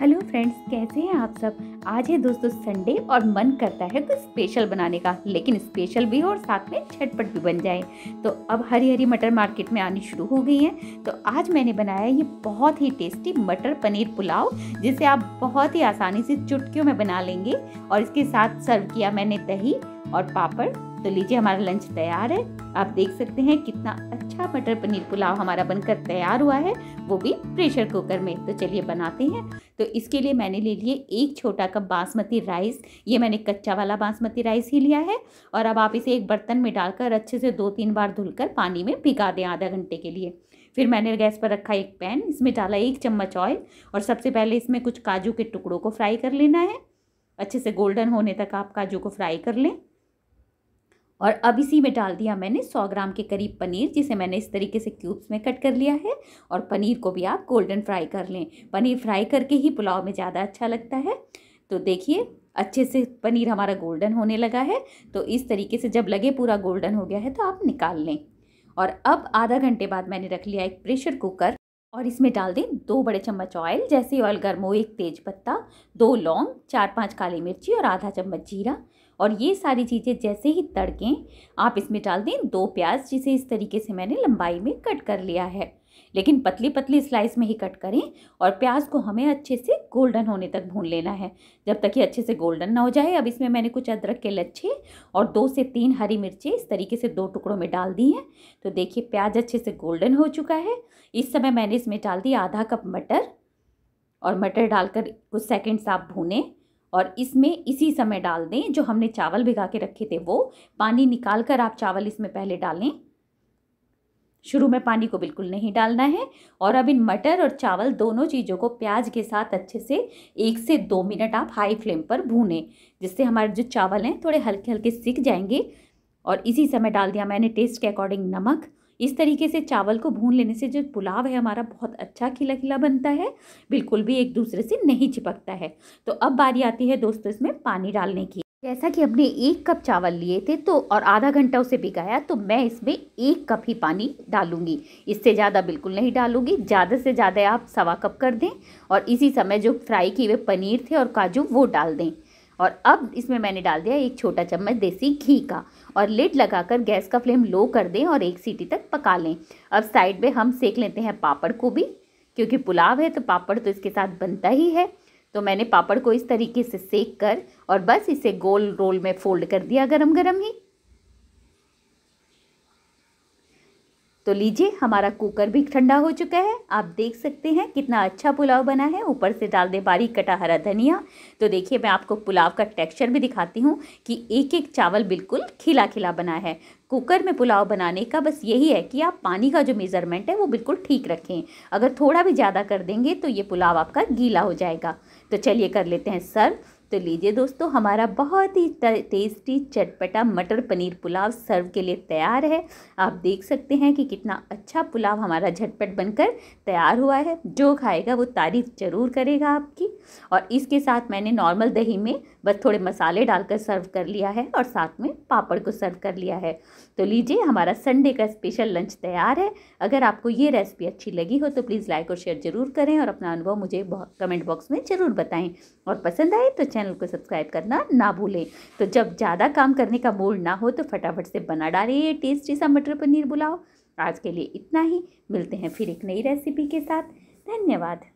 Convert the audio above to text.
hello friends कैसे हैं आप सब आज है दोस्तों संडे और मन करता है कुछ स्पेशल बनाने का लेकिन स्पेशल भी हो और साथ में छटपट भी बन जाए तो अब हरी हरी मटर मार्केट में आनी शुरू हो गई है तो आज मैंने बनाया ये बहुत ही टेस्टी मटर पनीर पुलाव जिसे आप बहुत ही आसानी से चुटकियों में बना लेंगे और इसके साथ सर्व किया मैंने दही और पापड़ तो लीजिए हमारा लंच तैयार है आप देख सकते हैं कितना अच्छा मटर पनीर पुलाव हमारा बनकर तैयार हुआ है वो भी प्रेशर कुकर में तो चलिए बनाते हैं तो इसके लिए मैंने ले लिए एक छोटा कप बासमती राइस ये मैंने कच्चा वाला बासमती राइस ही लिया है और अब आप इसे एक बर्तन में डालकर अच्छे से दो तीन बार धुलकर पानी में भिगा दें आधा घंटे के लिए फिर मैंने गैस पर रखा एक पैन इसमें डाला एक चम्मच ऑयल और सबसे पहले इसमें कुछ काजू के टुकड़ों को फ्राई कर लेना है अच्छे से गोल्डन होने तक आप काजू को फ्राई कर लें और अब इसी में डाल दिया मैंने 100 ग्राम के करीब पनीर जिसे मैंने इस तरीके से क्यूब्स में कट कर लिया है और पनीर को भी आप गोल्डन फ्राई कर लें पनीर फ्राई करके ही पुलाव में ज़्यादा अच्छा लगता है तो देखिए अच्छे से पनीर हमारा गोल्डन होने लगा है तो इस तरीके से जब लगे पूरा गोल्डन हो गया है तो आप निकाल लें और अब आधा घंटे बाद मैंने रख लिया एक प्रेशर कुकर और इसमें डाल दें दो बड़े चम्मच ऑयल जैसे ऑयल गर्म हो एक तेज पत्ता दो लौंग चार पांच काली मिर्ची और आधा चम्मच जीरा और ये सारी चीज़ें जैसे ही तड़कें आप इसमें डाल दें दो प्याज जिसे इस तरीके से मैंने लंबाई में कट कर लिया है लेकिन पतली पतली स्लाइस में ही कट करें और प्याज को हमें अच्छे से गोल्डन होने तक भून लेना है जब तक ये अच्छे से गोल्डन ना हो जाए अब इसमें मैंने कुछ अदरक के लच्छे और दो से तीन हरी मिर्चें इस तरीके से दो टुकड़ों में डाल दी हैं तो देखिए प्याज अच्छे से गोल्डन हो चुका है इस समय मैंने इसमें डाल दिया आधा कप मटर और मटर डालकर कुछ सेकेंड्स आप भूनें और इसमें इसी समय डाल दें जो हमने चावल भिगा के रखे थे वो पानी निकाल कर आप चावल इसमें पहले डालें शुरू में पानी को बिल्कुल नहीं डालना है और अब इन मटर और चावल दोनों चीज़ों को प्याज के साथ अच्छे से एक से दो मिनट आप हाई फ्लेम पर भूनें जिससे हमारे जो चावल हैं थोड़े हल्के हल्के सिक जाएंगे और इसी समय डाल दिया मैंने टेस्ट के अकॉर्डिंग नमक इस तरीके से चावल को भून लेने से जो पुलाव है हमारा बहुत अच्छा खिला खिला बनता है बिल्कुल भी एक दूसरे से नहीं चिपकता है तो अब बारी आती है दोस्तों इसमें पानी डालने की जैसा कि हमने एक कप चावल लिए थे तो और आधा घंटा उसे भिगाया तो मैं इसमें एक कप ही पानी डालूंगी इससे ज़्यादा बिल्कुल नहीं डालूंगी ज़्यादा से ज़्यादा आप सवा कप कर दें और इसी समय जो फ्राई किए हुए पनीर थे और काजू वो डाल दें और अब इसमें मैंने डाल दिया एक छोटा चम्मच देसी घी का और लिड लगाकर गैस का फ्लेम लो कर दें और एक सीटी तक पका लें अब साइड में हम सेक लेते हैं पापड़ को भी क्योंकि पुलाव है तो पापड़ तो इसके साथ बनता ही है तो मैंने पापड़ को इस तरीके से सेक कर और बस इसे गोल रोल में फोल्ड कर दिया गरम गरम ही तो लीजिए हमारा कुकर भी ठंडा हो चुका है आप देख सकते हैं कितना अच्छा पुलाव बना है ऊपर से डाल दें बारीक कटा हरा धनिया तो देखिए मैं आपको पुलाव का टेक्सचर भी दिखाती हूँ कि एक एक चावल बिल्कुल खिला खिला बना है कुकर में पुलाव बनाने का बस यही है कि आप पानी का जो मेज़रमेंट है वो बिल्कुल ठीक रखें अगर थोड़ा भी ज़्यादा कर देंगे तो ये पुलाव आपका गीला हो जाएगा तो चलिए कर लेते हैं सर्व तो लीजिए दोस्तों हमारा बहुत ही टेस्टी चटपटा मटर पनीर पुलाव सर्व के लिए तैयार है आप देख सकते हैं कि कितना अच्छा पुलाव हमारा झटपट बनकर तैयार हुआ है जो खाएगा वो तारीफ़ ज़रूर करेगा आपकी और इसके साथ मैंने नॉर्मल दही में बस थोड़े मसाले डालकर सर्व कर लिया है और साथ में पापड़ को सर्व कर लिया है तो लीजिए हमारा संडे का स्पेशल लंच तैयार है अगर आपको ये रेसिपी अच्छी लगी हो तो प्लीज़ लाइक और शेयर ज़रूर करें और अपना अनुभव मुझे कमेंट बॉक्स में ज़रूर बताएँ और पसंद आए तो चैनल को सब्सक्राइब करना ना भूलें तो जब ज़्यादा काम करने का मूड ना हो तो फटाफट से बना डालिए टेस्टी सा मटर पनीर बुलाओ आज के लिए इतना ही मिलते हैं फिर एक नई रेसिपी के साथ धन्यवाद